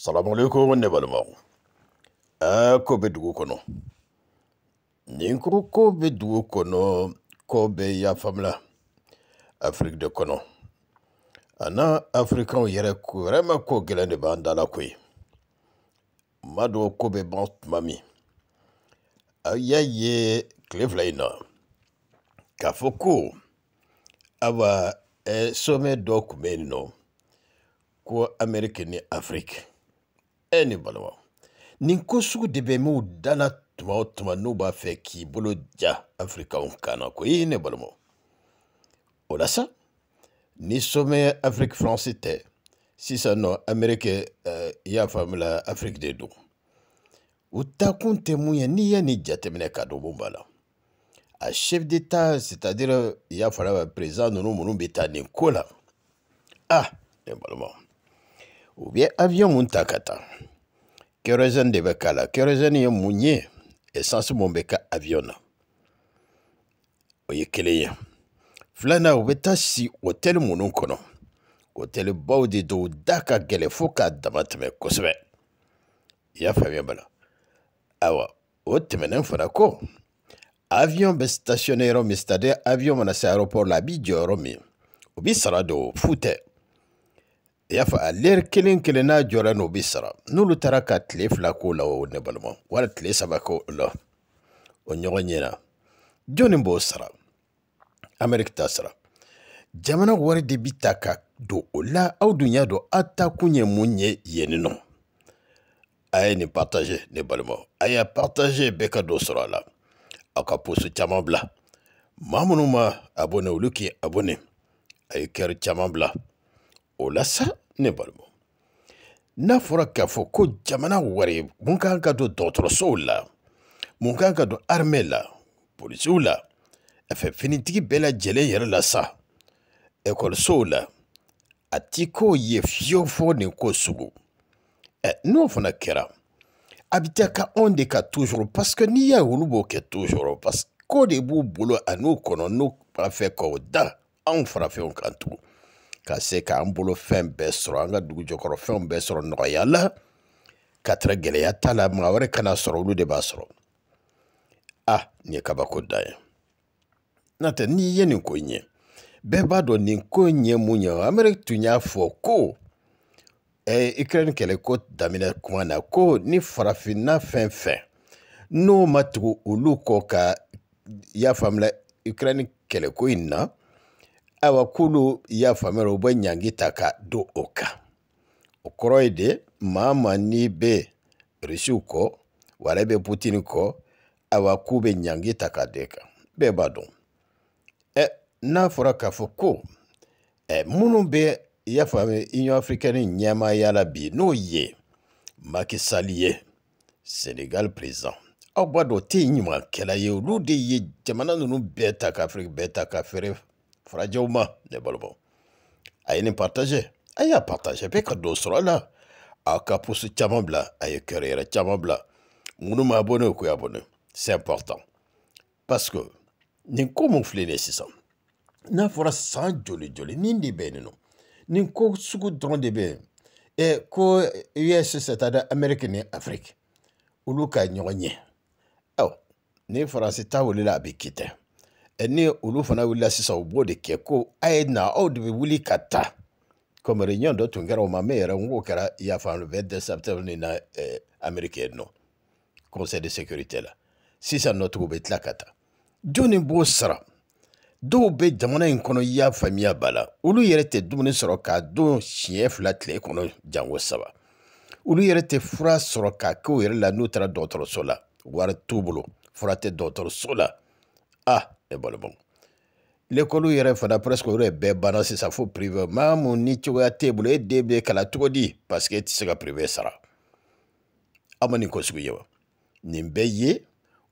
salamualeykum ne balimaw ah, aa ko bɛ dugu kɔnɔ nin ko ko bɛ dugu kɔnɔ ko bɛ yafamula afiriki de kɔnɔ a n'a afirikaw yɛrɛ wɛrɛma ko gɛlɛn de b'an dala koyi ma dɔw ko bɛ ban tuma min a y'a ye tile fila in na k'a fɔ ko awa ɛ somɛ dɔ tun bɛ yen nɔ ko amɛriki ni afiriki e ni balimaw nin ko sugu de bɛ m'u danna tuma o tuma n'u b'a fɛ k'i bolo ja afirikaw kan na ko ee ne balimaw o la sa ni sommet afrique france tɛ sisan nɔ amerikɛ uh, i y'a faamu la afrique de don u takun tɛ mun ye n'i ye nin jateminɛ ka dɔ bon b'a la a chef d'état c'est à dire i y'a fɔra président ninnu minnu bɛ taa nin ko la ah ne balimaw u bɛ avion ta ka taa kerosene de bɛ k'a la kerosene ye mun ye essence mun bɛ kɛ avion na o ye kelen ye filanan u bɛ taa si hôtel minnu kɔnɔ hôtel baw de don u da ka gɛlɛn fo k'a dama tɛmɛ kosɛbɛ i y'a faamuya bala ayiwa o tɛmɛnen fana kɔ avion bɛ stationner yɔrɔ min c'est à dire avion mana se aéroport la a b'i jɔ yɔrɔ min o b'i sara don fu tɛ I y'a fa lɛri kelen kelen n'a jɔra n'o bɛ sara n'olu taara ka tile fila la o ne balima wala tile saba k'o la o ɲɔgɔn ɲɛna jɔnni b'o sara sara jamana wari de bitaka do ka don o la aw dun y'a dɔn aw partage ne balimaw a y'a partage bɛɛ ka dɔ sɔrɔ a la aw ka poste caman bila maa ma abonné olu k'i a ye o sa ne balima n'a fɔra k'a fɔ ko jamana wari mun kan ka don dɔgɔtɔrɔsow la mun kan ka don armée la polisiw la fɛ finitigi bɛɛ lajɛlen yɛrɛ la sa ekɔlisow la a ti k'o ye fiyewu fɔ nin ko sugu ɛ n'o fana kɛra a bi taa ka anw de ka toujours parce que n'i y'a ye olu b'o kɛ toujours parce que ko de b'u bolo an'u kɔnɔ n'u b'a fɛ k'o da anw farafinw kan tugun ka se k'an bolo fɛn bɛɛ sɔrɔ an ka dugu jɔkɔrɔ fɛnw bɛɛ sɔrɔ nɔgɔya la ka tɛrɛ gɛlɛya t'a la maa wɛrɛ kana sɔrɔ olu de b'a sɔrɔ a ah, nin ye kabako da ye tɛ n'i ye nin ko ɲɛ bɛɛ b'a dɔn nin ko ɲɛ ye mun ye ameriki tun y'a fɔ ko ukraine kɛlɛ ko daminɛ kuma na ko ni farafinna fɛn fɛn n'o ma tugu olu kɔ ka y'a faamula ukraine kɛlɛko in na ayiwa k'olu y'a faamuya u bɛ ɲangi ta ka don o kan o kɔrɔ ye de maa maa n'i bɛ rusiw kɔ wala i bɛ putini kɔ ayiwa k'u bɛ ɲangi ta ka don i e, kan bɛɛ b'a dɔn ɛ n'a fɔra k'a fɔ ko ɛ e, minnu bɛ i y'a faamuya union africaine ɲɛmaaya la bi n'o ye Macky Sall ye Sénégal président aw b'a dɔn o tɛ ɲumankɛla ye olu de ye jamana ninnu bɛɛ ta ka Afrique bɛɛ ta ka feere farajɛw ma ne balimaw a ye nin partage a y'a partage bɛɛ ka don sɔrɔ a la a ka posi caman bila a ye kɛrɛyɛrɛ caman bila minnu ma abonné o k'u ye abonné c'est important parce que nin ko mun filɛ nin ye sisan n'a fɔra san joli joli nin de bɛ yen nɔ nin ko sugu dɔrɔn de bɛ yen ɛ e ko USS ta da Amérique ni Afrique olu ka ɲɔgɔn ɲɛ ɔ ni Faransi ta wulila a bɛ kɛ ni olu fana wulila sisan u b'o de kɛ ko a ye na aw de bɛ wuli ka taa comme réunion dɔ tun kɛra o ma mɛ yɛrɛ n k'o kɛra i y'a faamu le 22 septembre nin na eh, amérique yen nɔ conseil de sécurité la sisan nɔ tugu bɛ tila ka taa jɔnni b'o sara dɔw bɛ jamana in kɔnɔ i y'a faamuya ba la olu yɛrɛ tɛ dumuni sɔrɔ k'a don siɲɛ fila tile kɔnɔ janko saba olu yɛrɛ tɛ fura sɔrɔ k'a k'u yɛrɛ la n'u taara dɔgɔtɔrɔso la wari t'u bolo fura tɛ dɔgɔtɔrɔso la ah e eh, balo bon lekɔliw yɛrɛ fana presque o yɛrɛ bɛɛ banna sisan fo privé maa mun ni cogoya t'e bolo e den bɛ kalan cogo di parce que e tɛ se ka privé sara aw ah, ma nin ko sugu ye wa nin bɛɛ ye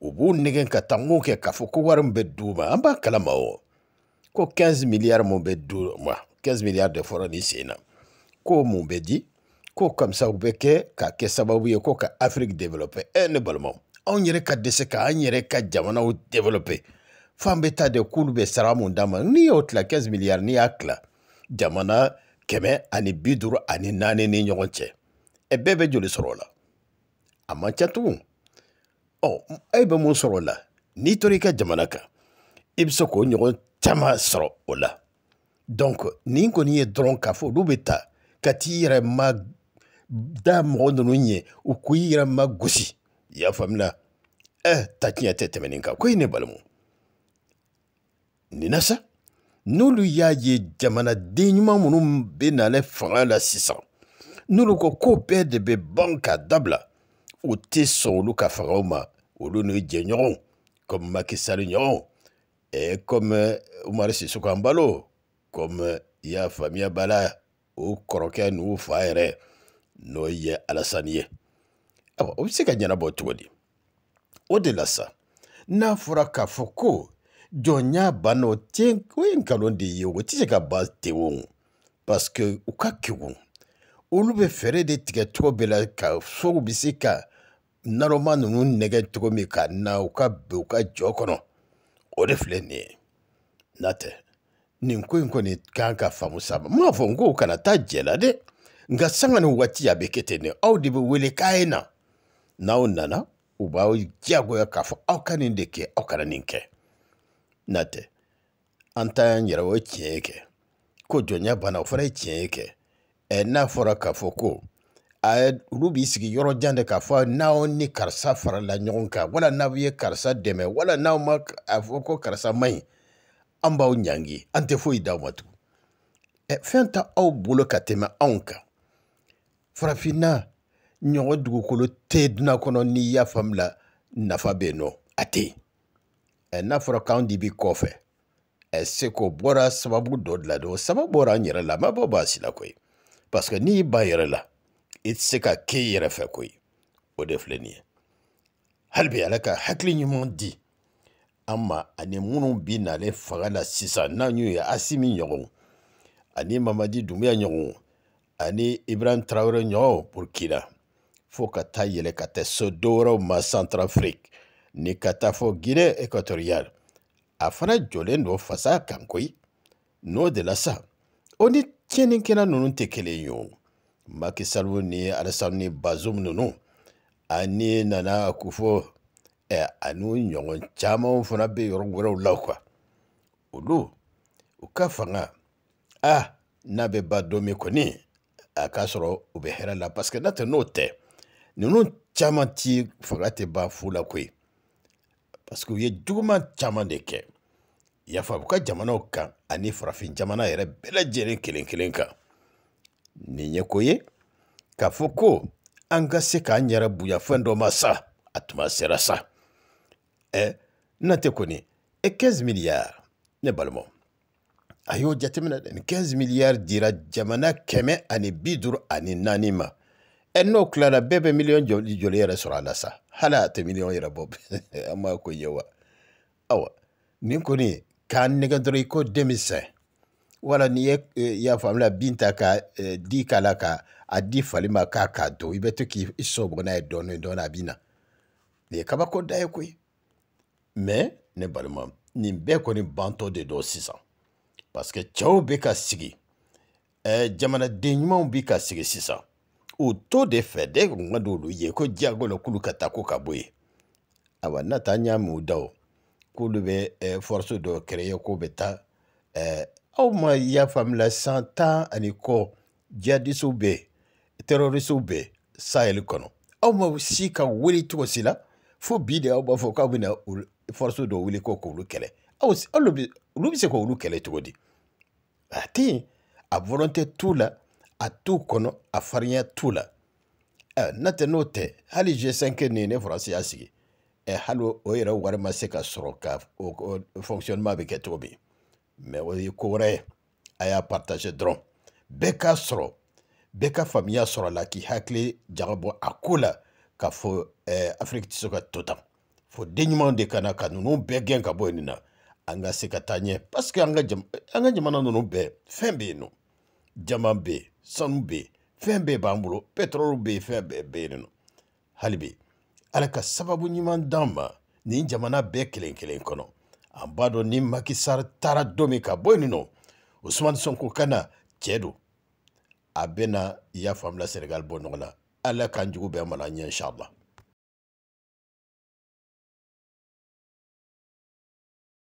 u b'u nɛgɛn ka taa n k'o kɛ k'a fɔ ko wari min bɛ d'u ma an b'a kalama o ko 15 milliards mun bɛ d'u ma 15 milliards de fɔra nin sen na ko mun bɛ di ko kamisa u bɛ kɛ k'a kɛ sababu ye ko ka afrique développer e ne balimaw anw yɛrɛ ka dɛsɛ k'an yɛrɛ ka jamanaw développer fo an bɛ taa dɛ k'olu bɛ sara mun d'a ma n'i y'o tila 15 miliyari n'i y'a tila jamana kɛmɛ ani bi duuru ani naani ni ɲɔgɔn cɛ ɛ bɛɛ bɛ joli sɔrɔ o la a man ca tugun ɔ e bɛ mun sɔrɔ o la n'i tora i ka jamana kan i bɛ se k'o ɲɔgɔn caman sɔrɔ o la donc nin kɔni ye dɔrɔn k'a fɔ olu bɛ taa ka t'i yɛrɛ ma da mɔgɔ ninnu ɲɛ u k'i yɛrɛ ma gosi i y'a faamuya ɛ ta tiɲɛ tɛ tɛmɛ nin kan ko i ne balimaw nin na sa n'olu y'a ye jamanaden ɲuman minnu bɛ nalen fanga la sisan n'olu ka ko bɛɛ de bɛ ban ka dabila u tɛ sɔn olu ka fagaw ma olu n'u jɛɲɔgɔnw comme Macky Sall ɲɔgɔnw et comme euh, Umar Sisoko Ambalo comme i euh, y'a faamuya b'a la o kɔrɔkɛ n'u fa yɛrɛ n'o ye Alasani ye ayiwa o bɛ se ka ɲɛnabɔ cogo di o de la sa n'a fɔra k'a fɔ ko Jɔnya banna o tɛ o ye nkalon de ye o tɛ se ka ban tewu parce que u ka kegun olu bɛ fɛɛrɛ de tigɛ cogo bɛɛ la ka sow bɛ se ka naroma ninnu nɛgɛ cogo min ka na u ka bɛn u ka jɔ kɔnɔ o de filɛ nin ye n'a tɛ nin ko in kɔni kan ka faamu sa ma n m'a fɔ n ko kana taa jɛ la dɛ nka sanga ni waati a bɛ kɛ ten de aw de bɛ wele k'a ye na n'aw nana u b'aw diyagoya k'a fɔ aw ka nin de kɛ aw kana nin kɛ na tɛ an ta y'an yɛrɛ o ye tiɲɛ kɛ ko jɔnya banna o fana ye tiɲɛ kɛ ɛ n'a fɔra k'a fɔ ko a olu b'i sigi yɔrɔ jan de k'a fɔ n'aw ni karisa farala ɲɔgɔn kan wala n'aw ye karisa dɛmɛ wala n'aw ma a fɔ ko karisa man ɲi an b'aw ɲangi an tɛ foyi d'aw ma tugun ɛ fɛn ta aw bolo ka tɛmɛ anw kan farafinna ɲɔgɔn dugukolo tɛ dunan kɔnɔ n'i y'a faamula nafa bɛ yen nɔ a tɛ yen Eh, n'a fɔra k'anw di bi kɔfɛ ɛ eh, seko bɔra sababu dɔ de la de o sababu bɔra an yɛrɛ la ma bɔ b'a si la koyi parce que n'i y'i ba yɛrɛ la i tɛ se ka k'i yɛrɛ fɛ koyi o de filɛ nin ye hali bi ala ka hakili ɲuman di an ma ani minnu bi nalen fanga la sisan n'an y'u ye asimi ɲɔgɔnw ani mamadi dunbuya ɲɔgɔnw ani ibrahim tarawele ɲɔgɔnw burukina fo ka taa yɛlɛ ka taa so dɔwɛrɛw ma santarafiriki ni ka taa fɔ gine ekwatoriyali a fana jɔlen don fasa kan koyi n'o de la sa o ni tiɲɛnikɛla ninnu tɛ kelen ye o maki salibu ni alasani ni bazum ninnu ani nana kofo ɛ ani ɲɔgɔn camanw fana bɛ yɔrɔ wɛrɛw la kuwa olu u ka fanga a n'a bɛ ba don min kɔni a k'a sɔrɔ u bɛ hɛrɛ la paseke n'o tɛ n'o tɛ ninnu caman ti fanga tɛ ban fu la koyi parce que u ye juguman caman de kɛ yafa u ka jamanaw kan ani farafin jamana yɛrɛ bɛɛ kelen kelen kan nin ye ko ye k'a fɔ ko an ka se k'an yɛrɛ bonya fɛn dɔ ma sa a tuma sera sa ɛ na tɛ kɔni e 15 miliyari ne balimaw a y'o jateminɛ dɛ ni 15 miliyari dira jamana kɛmɛ ani bi ani naani ma ɛ n'o tilara bɛɛ bɛ miliyɔn joli joli yɛrɛ sɔrɔ a la sa hali a tɛ miliyɔn yɛrɛ bɔ an b'a ko ye wa awa nin kɔni k'a nɛgɛ dɔrɔn i ko denmisɛn wala n'i ye y'a faamuya bin ta ka di k'a la ka a di fali ma k'a k'a don i bɛ to k'i sɔ bɔ n'a ye dɔɔnin dɔɔnin a bɛ na nin ye kabako da ye koyi mɛ ne balima nin bɛɛ kɔni bantɔ de don sisan parce que cɛw bɛ ka sigi jamanaden ɲumanw bɛ ka sigi sisan o to de fɛ oh, ah euh, de kuma do olu ye ko diyago la k'olu ka taa ko ka bɔ yen awa n'a ta an y'a mɛn u da o k'olu bɛ eh, force dɔ créer k'o bɛ taa eh, aw ma y'a faamula san tan ani kɔ jihadisiw bɛ yen terrorisiw bɛ yen sahel kɔnɔ aw ma si ka wele cogo si la fo bi de aw b'a fɔ k'aw bɛna force dɔ wele ko k'olu kɛlɛ aw olu bɛ se k'olu kɛlɛ cogo di a tɛ yen a volonté t'u la. a t'u kɔnɔ a farinya t'u la n'a tɛ n'o tɛ hali g5 nin ne faransi y'a sigi hali o yɛrɛ wari ma se ka sɔrɔ ka fonctionnement bɛ kɛ cogo min mɛ o ye ko wɛrɛ ye a y'a partage dɔrɔn bɛɛ k'a sɔrɔ bɛɛ ka faamuya sɔrɔ la k'i hakili jagabɔ a ko la k'a fɔ eh, afiriki tɛ se ka to tan fo den ɲumanw de ka na ka ninnu bɛɛ gɛn ka bɔ yen nin na an ka se ka taa ɲɛ parce que an ka jamana ninnu bɛɛ fɛn bɛ yen nɔ jama bɛ yen sanu bɛ yen fɛn bɛɛ b'an bolo pɛtɔrɔliw bɛ yen fɛn bɛɛ bɛ yen nɔ hali bi ala ka sababu ɲuman d'an ma nin jamana bɛɛ kelen kelen kɔnɔ an b'a dɔn ni makisari taara don min ka bɔ yen nɔ usumani sonko ka na cɛ don a bɛ na i y'a faamula senegali bɔ nɔgɔ la ala k'an jugu bɛɛ mara an ɲɛ inshallah